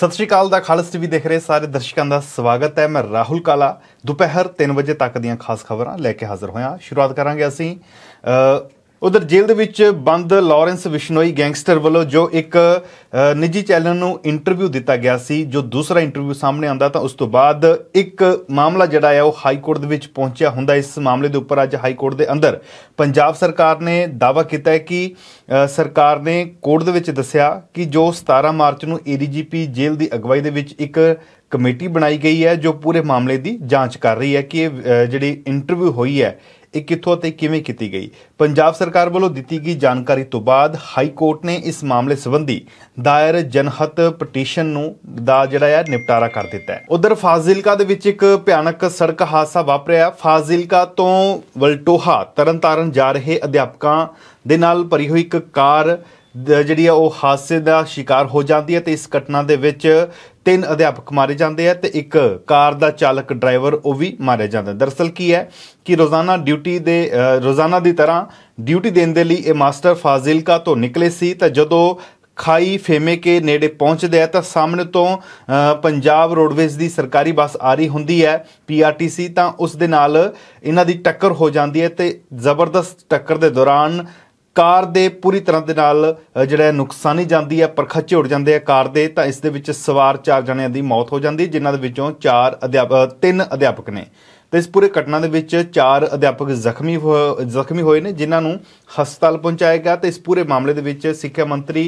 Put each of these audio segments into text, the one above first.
ਸਤਿ ਸ਼੍ਰੀ ਅਕਾਲ ਦਾ ਖਾਲਸ ਟੀਵੀ ਦੇਖ ਰਹੇ ਸਾਰੇ ਦਰਸ਼ਕਾਂ ਦਾ ਸਵਾਗਤ ਹੈ ਮੈਂ ਰਾਹੁਲ ਕਾਲਾ ਦੁਪਹਿਰ 3 ਵਜੇ ਤੱਕ ਦੀਆਂ ਖਾਸ ਖਬਰਾਂ ਲੈ ਕੇ ਹਾਜ਼ਰ ਹੋਇਆ ਸ਼ੁਰੂਆਤ ਕਰਾਂਗੇ ਅਸੀਂ ਉਧਰ ਜੇਲ੍ਹ ਦੇ ਵਿੱਚ ਬੰਦ ਲਾਰੈਂਸ ਵਿਸ਼ਨੋਈ ਗੈਂਗਸਟਰ ਵੱਲੋਂ ਜੋ ਇੱਕ ਨਿੱਜੀ ਚੈਨਲ ਨੂੰ ਇੰਟਰਵਿਊ ਦਿੱਤਾ ਗਿਆ ਸੀ ਜੋ ਦੂਸਰਾ ਇੰਟਰਵਿਊ ਸਾਹਮਣੇ ਆਂਦਾ ਤਾਂ ਉਸ ਤੋਂ ਬਾਅਦ ਇੱਕ ਮਾਮਲਾ ਜਿਹੜਾ ਹੈ ਉਹ ਹਾਈ ਕੋਰਟ ਦੇ ਵਿੱਚ ਪਹੁੰਚਿਆ ਹੁੰਦਾ ਇਸ ਮਾਮਲੇ ਦੇ ਉੱਪਰ ਅੱਜ ਹਾਈ ਕੋਰਟ ਦੇ ਅੰਦਰ ਪੰਜਾਬ ਸਰਕਾਰ ਨੇ ਦਾਅਵਾ ਕੀਤਾ ਹੈ ਕਿ ਸਰਕਾਰ ਨੇ ਕੋਰਟ ਦੇ ਵਿੱਚ ਦੱਸਿਆ ਕਿ ਜੋ 17 ਮਾਰਚ ਨੂੰ ਏਡੀਜੀਪੀ ਜੇਲ੍ਹ ਦੀ ਅਗਵਾਈ ਦੇ ਵਿੱਚ ਇੱਕ ਕਮੇਟੀ ਬਣਾਈ ਗਈ ਹੈ ਜੋ ਪੂਰੇ ਮਾਮਲੇ ਦੀ ਜਾਂਚ ਕਰ ਰਹੀ ਹੈ ਕਿ ਇਹ ਜਿਹੜੀ ਇੰਟਰਵਿਊ ਹੋਈ ਹੈ ਇਹ ਕਿੱਥੋਂ ਤੇ ਕਿਵੇਂ ਕੀਤੀ ਗਈ ਪੰਜਾਬ ਸਰਕਾਰ ਵੱਲੋਂ ਦਿੱਤੀ ਗਈ ਜਾਣਕਾਰੀ ਤੋਂ ਬਾਅਦ ਹਾਈ ਕੋਰਟ ਨੇ ਇਸ ਮਾਮਲੇ ਸੰਬੰਧੀ ਦਾਇਰ ਜਨਹਤ ਪਟੀਸ਼ਨ ਨੂੰ ਦਾ ਜਿਹੜਾ ਹੈ ਨਿਪਟਾਰਾ ਕਰ ਦਿੱਤਾ ਹੈ ਉਧਰ ਫਾਜ਼ਿਲਕਾ ਦੇ ਵਿੱਚ ਇੱਕ ਭਿਆਨਕ ਸੜਕ ਹਾਦਸਾ ਵਾਪਰਿਆ ਫਾਜ਼ਿਲਕਾ ਤੋਂ ਵਲਟੋਹਾ ਤਰਨਤਾਰਨ ਜਾ ਰਹੇ ਅਧਿਆਪਕਾਂ ਦੇ ਨਾਲ ਭਰੀ ਹੋਈ ਇੱਕ ਕਾਰ ਜਿਹੜੀ ਆ ਉਹ ਹਾਦਸੇ ਦਾ ਸ਼ਿਕਾਰ ਹੋ ਜਾਂਦੀ ਹੈ ਤੇ ਇਸ ਘਟਨਾ ਦੇ ਵਿੱਚ ਤਿੰਨ ਅਧਿਆਪਕ ਮਾਰੇ ਜਾਂਦੇ ਆ ਤੇ ਇੱਕ ਕਾਰ ਦਾ ਚਾਲਕ ਡਰਾਈਵਰ ਉਹ ਵੀ ਮਾਰਿਆ ਜਾਂਦਾ ਦਰਸਲ ਕੀ ਹੈ ਕਿ ਰੋਜ਼ਾਨਾ ਡਿਊਟੀ ਦੇ ਰੋਜ਼ਾਨਾ ਦੀ ਤਰ੍ਹਾਂ ਡਿਊਟੀ ਦੇਣ ਦੇ ਲਈ ਇਹ ਮਾਸਟਰ ਫਾਜ਼ਿਲਕਾ ਤੋਂ ਨਿਕਲੇ ਸੀ ਤਾਂ ਜਦੋਂ ਖਾਈ ਫੇਮੇ ਕੇ ਨੇੜੇ ਪਹੁੰਚਦੇ ਆ ਤਾਂ ਸਾਹਮਣੇ ਤੋਂ ਪੰਜਾਬ ਰੋਡਵੇਜ਼ ਦੀ ਸਰਕਾਰੀ ਬੱਸ ਆ ਰਹੀ ਹੁੰਦੀ ਹੈ ਪੀਆਰਟੀਸੀ ਤਾਂ ਉਸ ਦੇ ਨਾਲ ਇਹਨਾਂ ਦੀ ਟੱਕਰ ਹੋ ਜਾਂਦੀ ਹੈ ਤੇ ਜ਼ਬਰਦਸਤ ਟੱਕਰ ਦੇ ਦੌਰਾਨ ਕਾਰ ਦੇ ਪੂਰੀ ਤਰ੍ਹਾਂ ਦੇ ਨਾਲ ਜਿਹੜਾ ਨੁਕਸਾਨੀ ਜਾਂਦੀ ਹੈ ਪਰਖਾ ਝੋੜ ਜਾਂਦੇ ਆ ਕਾਰ ਦੇ ਤਾਂ ਇਸ ਦੇ ਵਿੱਚ ਸਵਾਰ ਚਾਰ ਜਣਿਆਂ ਦੀ ਮੌਤ ਹੋ ਜਾਂਦੀ ਜਿਨ੍ਹਾਂ ਦੇ ਵਿੱਚੋਂ ਚਾਰ ਅਧਿਆਪਕ ਤਿੰਨ ਅਧਿਆਪਕ ਨੇ ਤਾਂ ਇਸ ਪੂਰੇ ਘਟਨਾ ਦੇ ਵਿੱਚ ਚਾਰ ਅਧਿਆਪਕ ਜ਼ਖਮੀ ਜ਼ਖਮੀ ਹੋਏ ਨੇ ਜਿਨ੍ਹਾਂ ਨੂੰ ਹਸਪਤਾਲ ਪਹੁੰਚਾਇਆ ਗਿਆ ਤੇ ਇਸ ਪੂਰੇ ਮਾਮਲੇ ਦੇ ਵਿੱਚ ਸਿੱਖਿਆ ਮੰਤਰੀ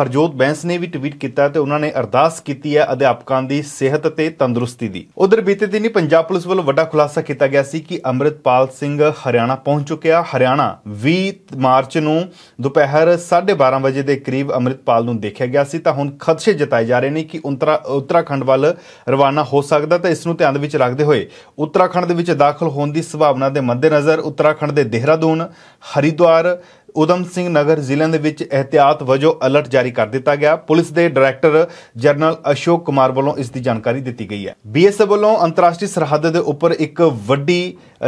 ਹਰਜੋਤ ਬੈਂਸ ਨੇ ਵੀ ਟਵੀਟ ਕੀਤਾ ਤੇ ਉਹਨਾਂ ਨੇ ਅਰਦਾਸ ਕੀਤੀ ਹੈ ਅਧਿਆਪਕਾਂ ਦੀ ਸਿਹਤ ਤੇ ਤੰਦਰੁਸਤੀ ਦੀ ਉਧਰ ਬੀਤੇ ਦਿਨੀ ਪੰਜਾਬ ਪੁਲਿਸ ਵੱਲੋਂ ਵੱਡਾ ਖੁਲਾਸਾ ਕੀਤਾ ਗਿਆ ਸੀ ਕਿ ਅਮਰਿਤਪਾਲ ਸਿੰਘ ਹਰਿਆਣਾ ਪਹੁੰਚ ਚੁੱਕਿਆ ਹਰਿਆਣਾ 20 ਮਾਰਚ ਨੂੰ ਦੁਪਹਿਰ 12:30 ਵਜੇ ਦੇ ਕਰੀਬ ਅਮਰਿਤਪਾਲ ਨੂੰ ਦੇਖਿਆ ਗਿਆ ਸੀ ਤਾਂ ਹੁਣ ਖਦਸ਼ੇ ਜਤਾਏ ਜਾ ਰਹੇ ਨੇ ਕਿ ਉਤਰਾਖੰਡ ਵੱਲ ਰਵਾਨਾ ਹੋ ਸਕਦਾ ਤਾਂ ਇਸ ਨੂੰ ਧਿਆਨ ਵਿੱਚ ਰੱਖਦੇ ਹੋਏ ਉਤਰਾ ਉੱਤਰਾਖੰਡ ਦੇ ਵਿੱਚ ਦਾਖਲ ਹੋਣ ਦੀ ਸੰਭਾਵਨਾ ਦੇ ਮੱਦੇਨਜ਼ਰ ਉੱਤਰਾਖੰਡ ਦੇ ਦੇਹਰਾਦੂਨ ਹਰਿਦੁਆਰ ਉਦਮ ਸਿੰਘ ਨਗਰ ਜ਼ਿਲ੍ਹੇ ਦੇ ਵਿੱਚ ਇhtiyat ਵਜੋਂ ਅਲਰਟ ਜਾਰੀ ਕਰ ਦਿੱਤਾ ਗਿਆ ਪੁਲਿਸ ਦੇ ਡਾਇਰੈਕਟਰ ਜਨਰਲ ਅਸ਼ੋਕ ਕੁਮਾਰ ਵੱਲੋਂ ਇਸ ਦੀ ਜਾਣਕਾਰੀ ਦਿੱਤੀ ਗਈ ਹੈ ਬੀਐਸਐਫ ਵੱਲੋਂ ਅੰਤਰਰਾਸ਼ਟਰੀ ਸਰਹੱਦ ਦੇ ਉੱਪਰ ਇੱਕ ਵੱਡੀ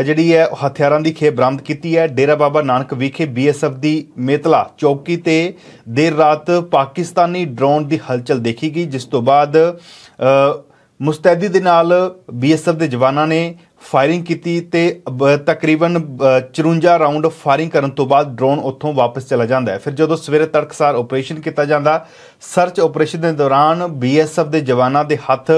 ਜਿਹੜੀ ਹੈ ਹਥਿਆਰਾਂ ਦੀ ਖੇਪ ਬਰਾਮਦ ਕੀਤੀ ਹੈ ਡੇਰਾ ਬਾਬਾ ਨਾਨਕ ਵਿਖੇ ਬੀਐਸਐਫ ਦੀ ਮੇਤਲਾ ਚੌਕੀ ਤੇ ਦੇਰ ਰਾਤ ਪਾਕਿਸਤਾਨੀ ਡਰੋਨ ਦੀ ਹਲਚਲ ਦੇਖੀ ਗਈ ਜਿਸ ਤੋਂ ਬਾਅਦ ਮੁਸਤੈਦੀ ਦੇ ਨਾਲ ਬੀਐਸਐਫ ਦੇ ਜਵਾਨਾਂ ਨੇ ਫਾਇਰਿੰਗ ਕੀਤੀ ਤੇ ਤਕਰੀਬਨ 54 ਰਾਉਂਡ ਫਾਇਰਿੰਗ ਕਰਨ ਤੋਂ ਬਾਅਦ ਡਰੋਨ ਉੱਥੋਂ ਵਾਪਸ ਚਲਾ ਜਾਂਦਾ ਹੈ ਫਿਰ ਜਦੋਂ ਸਵੇਰੇ ਤੜਕਸਾਰ ਆਪਰੇਸ਼ਨ ਕੀਤਾ ਜਾਂਦਾ ਸਰਚ ਆਪਰੇਸ਼ਨ ਦੇ ਦੌਰਾਨ ਬੀਐਸਐਫ ਦੇ ਜਵਾਨਾਂ ਦੇ ਹੱਥ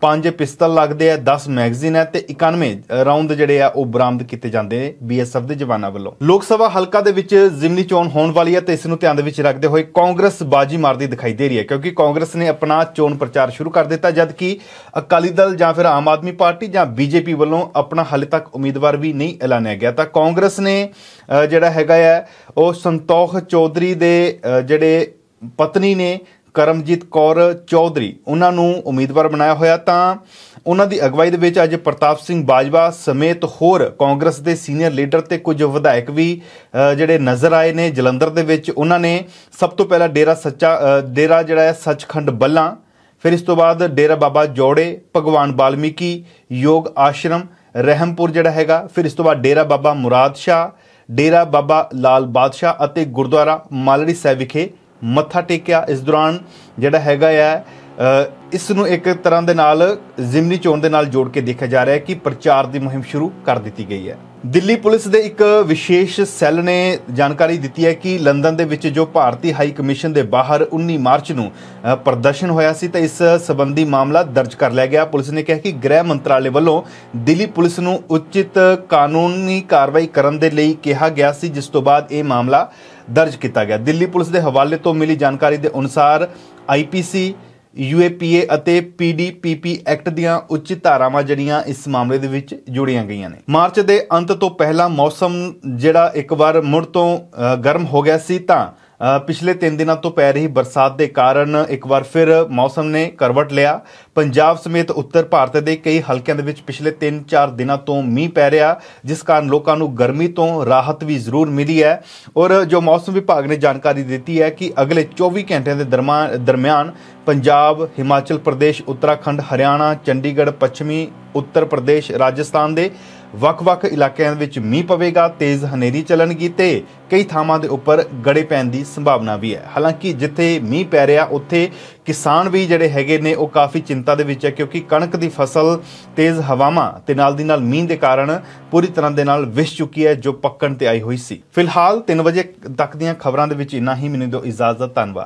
ਪੰਜ ਪਿਸਤਲ ਲੱਗਦੇ ਆ 10 ਮੈਗਜ਼ੀਨ ਹੈ ਤੇ 91 ਰਾਉਂਡ ਜਿਹੜੇ ਆ ਉਹ ਬਰਾਮਦ ਕੀਤੇ ਜਾਂਦੇ ਨੇ ਬੀਐਸਐਫ ਦੇ ਜਵਾਨਾਂ ਵੱਲੋਂ ਲੋਕ ਸਭਾ ਹਲਕਾ ਦੇ ਵਿੱਚ ਜ਼ਿਮਨੀ ਚੋਣ ਹੋਣ ਵਾਲੀ ਹੈ ਤੇ ਇਸ ਨੂੰ ਧਿਆਨ ਦੇ ਵਿੱਚ ਰੱਖਦੇ ਹੋਏ ਕਾਂਗਰਸ ਬਾਜੀ ਮਾਰਦੀ ਦਿਖਾਈ ਦੇ ਰਹੀ ਹੈ ਕਿਉਂਕਿ ਕਾਂਗਰਸ ਨੇ ਆਪਣਾ ਚੋਣ ਪ੍ਰਚਾਰ ਸ਼ੁਰੂ ਕਰ ਦਿੱਤਾ ਜਦਕਿ ਅਕਾਲੀ ਦਲ ਜਾਂ ਫਿਰ ਆਮ ਆਦਮੀ ਪਾਰਟੀ ਜਾਂ ਬੀਜੇਪੀ ਵੱਲੋਂ ਆਪਣਾ ਹਾਲੇ ਤੱਕ ਉਮੀਦਵਾਰ ਵੀ ਨਹੀਂ ਐਲਾਨਿਆ ਗਿਆ ਤਾਂ ਕਾਂਗਰਸ ਨੇ ਜਿਹੜਾ ਹੈਗਾ ਹੈ ਉਹ ਸੰਤੋਖ ਚੌਧਰੀ ਦੇ ਜਿਹੜੇ ਪਤਨੀ ਨੇ ਕਰਮਜੀਤ ਕੌਰ ਚੌਧਰੀ ਉਹਨਾਂ ਨੂੰ ਉਮੀਦਵਾਰ ਬਣਾਇਆ ਹੋਇਆ ਤਾਂ ਉਹਨਾਂ ਦੀ ਅਗਵਾਈ ਦੇ ਵਿੱਚ ਅੱਜ ਪ੍ਰਤਾਪ ਸਿੰਘ ਬਾਜਵਾ ਸਮੇਤ ਹੋਰ ਕਾਂਗਰਸ ਦੇ ਸੀਨੀਅਰ ਲੀਡਰ ਤੇ ਕੁਝ ਵਿਧਾਇਕ ਵੀ ਜਿਹੜੇ ਨਜ਼ਰ ਆਏ ਨੇ ਜਲੰਧਰ ਦੇ ਵਿੱਚ ਉਹਨਾਂ ਨੇ ਸਭ ਤੋਂ ਪਹਿਲਾਂ ਡੇਰਾ ਸੱਚਾ ਡੇਰਾ ਜਿਹੜਾ ਹੈ ਸੱਚਖੰਡ ਬੱਲਾ ਫਿਰ ਇਸ ਤੋਂ ਬਾਅਦ ਡੇਰਾ ਬਾਬਾ ਜੋੜੇ ਭਗਵਾਨ ਬਾਲਮੀਕੀ ਯੋਗ ਆਸ਼ਰਮ ਰਹਿਮਪੁਰ ਜਿਹੜਾ ਹੈਗਾ ਫਿਰ ਇਸ ਤੋਂ ਬਾਅਦ ਡੇਰਾ ਬਾਬਾ ਮੁਰਾਦ ਸ਼ਾ ਡੇਰਾ ਬਾਬਾ ਲਾਲ ਬਾਦਸ਼ਾ ਅਤੇ ਗੁਰਦੁਆਰਾ ਮਾਲੜੀ ਸਾਹਿਬ ਵਿਖੇ ਮੱਥਾ ਟੇਕਿਆ ਇਸ ਦੌਰਾਨ ਜਿਹੜਾ ਹੈਗਾ ਆ ਇਸ ਨੂੰ ਇੱਕ ਤਰ੍ਹਾਂ ਦੇ ਨਾਲ ਜ਼ਿਮਨੀ ਚੋਣ ਦੇ ਨਾਲ ਜੋੜ ਕੇ ਦੇਖਿਆ ਜਾ ਰਿਹਾ ਹੈ ਕਿ ਪ੍ਰਚਾਰ ਦੀ ਮੁਹਿੰਮ ਸ਼ੁਰੂ ਕਰ ਦਿੱਤੀ ਗਈ ਹੈ ਦਿੱਲੀ ਪੁਲਿਸ ਦੇ ਇੱਕ ਵਿਸ਼ੇਸ਼ ਸੈੱਲ ਨੇ ਜਾਣਕਾਰੀ ਦਿੱਤੀ ਹੈ ਕਿ ਲੰਡਨ ਦੇ ਵਿੱਚ ਜੋ ਭਾਰਤੀ ਹਾਈ ਕਮਿਸ਼ਨ ਦੇ ਬਾਹਰ 19 ਮਾਰਚ ਨੂੰ ਪ੍ਰਦਰਸ਼ਨ ਹੋਇਆ ਸੀ ਤਾਂ ਇਸ ਸੰਬੰਧੀ ਮਾਮਲਾ ਦਰਜ ਕਰ ਲਿਆ ਗਿਆ ਪੁਲਿਸ ਨੇ ਕਿਹਾ ਕਿ ਗ੍ਰਹਿ ਮੰਤਰਾਲੇ ਵੱਲੋਂ ਦਿੱਲੀ ਪੁਲਿਸ ਨੂੰ ਉਚਿਤ ਕਾਨੂੰਨੀ ਕਾਰਵਾਈ ਕਰਨ ਦੇ ਲਈ ਕਿਹਾ ਗਿਆ ਸੀ ਜਿਸ ਤੋਂ ਬਾਅਦ ਇਹ ਮਾਮਲਾ ਦਰਜ ਕੀਤਾ ਗਿਆ ਦਿੱਲੀ ਪੁਲਿਸ ਦੇ ਹਵਾਲੇ ਤੋਂ ਮਿਲੀ ਜਾਣਕਾਰੀ ਦੇ ਅਨੁਸਾਰ ਆਈਪੀਸੀ ਯੂਏਪੀਏ ਅਤੇ ਪੀਡੀਪੀਪੀ ਐਕਟ ਦੀਆਂ ਉੱਚ ਧਾਰਾਵਾਂ ਜਿਹੜੀਆਂ ਇਸ ਮਾਮਲੇ ਦੇ ਵਿੱਚ ਜੁੜੀਆਂ ਗਈਆਂ ਨੇ ਮਾਰਚ ਦੇ ਅੰਤ ਤੋਂ ਪਹਿਲਾਂ ਮੌਸਮ ਜਿਹੜਾ ਇੱਕ ਵਾਰ ਮੁੜ ਤੋਂ ਗਰਮ ਹੋ ਗਿਆ ਸੀ ਤਾਂ ਪਿਛਲੇ 3 ਦਿਨਾਂ ਤੋਂ ਪੈ ਰਹੀ ਬਰਸਾਤ ਦੇ ਕਾਰਨ ਇੱਕ ਵਾਰ ਫਿਰ ਮੌਸਮ ਨੇ ਕਰਵਟ ਲਿਆ ਪੰਜਾਬ ਸਮੇਤ ਉੱਤਰ ਭਾਰਤ ਦੇ ਕਈ ਹਲਕਿਆਂ ਦੇ ਵਿੱਚ ਪਿਛਲੇ 3-4 ਦਿਨਾਂ ਤੋਂ ਮੀਂਹ ਪੈ ਰਿਹਾ ਜਿਸ ਕਾਰਨ ਲੋਕਾਂ ਨੂੰ ਗਰਮੀ ਤੋਂ ਰਾਹਤ ਵੀ ਜ਼ਰੂਰ ਮਿਲੀ ਹੈ ਔਰ ਜੋ ਮੌਸਮ ਵਿਭਾਗ ਨੇ ਜਾਣਕਾਰੀ ਦਿੱਤੀ ਹੈ ਕਿ ਅਗਲੇ 24 ਘੰਟਿਆਂ ਦੇ ਦਰਮਿਆਨ ਪੰਜਾਬ ਹਿਮਾਚਲ ਪ੍ਰਦੇਸ਼ ਉੱਤਰਾਖੰਡ ਹਰਿਆਣਾ ਚੰਡੀਗੜ੍ਹ ਪੱਛਮੀ ਉੱਤਰ ਪ੍ਰਦੇਸ਼ ਰਾਜਸਥਾਨ ਦੇ ਵੱਖ-ਵੱਖ ਇਲਾਕਿਆਂ ਵਿੱਚ ਮੀਂਹ ਪਵੇਗਾ ਤੇਜ਼ ਹਨੇਰੀ ਚੱਲਣਗੀ ਤੇ ਕਈ ਥਾਵਾਂ ਦੇ ਉੱਪਰ ਗੜੇ ਪੈਣ ਦੀ ਸੰਭਾਵਨਾ ਵੀ ਹੈ ਹਾਲਾਂਕਿ ਜਿੱਥੇ ਮੀਂਹ ਪੈ ਰਿਹਾ ਉੱਥੇ ਕਿਸਾਨ ਵੀ ਜਿਹੜੇ ਹੈਗੇ ਨੇ ਉਹ ਕਾਫੀ ਚਿੰਤਾ ਦੇ ਵਿੱਚ ਹੈ ਕਿਉਂਕਿ ਕਣਕ ਦੀ ਫਸਲ ਤੇਜ਼ ਹਵਾਵਾਂ ਤੇ ਨਾਲ ਦੀ ਨਾਲ ਮੀਂਹ ਦੇ ਕਾਰਨ ਪੂਰੀ ਤਰ੍ਹਾਂ ਦੇ ਨਾਲ ਵਿਸ ਚੁੱਕੀ ਹੈ ਜੋ ਪੱਕਣ ਤੇ ਆਈ ਹੋਈ ਸੀ ਫਿਲਹਾਲ 3 ਵਜੇ ਤੱਕ ਦੀਆਂ ਖਬਰਾਂ ਦੇ ਵਿੱਚ ਇੰਨਾ ਹੀ ਮੈਨੂੰ ਦਿਓ ਇਜਾਜ਼ਤ ਧੰਨਵਾਦ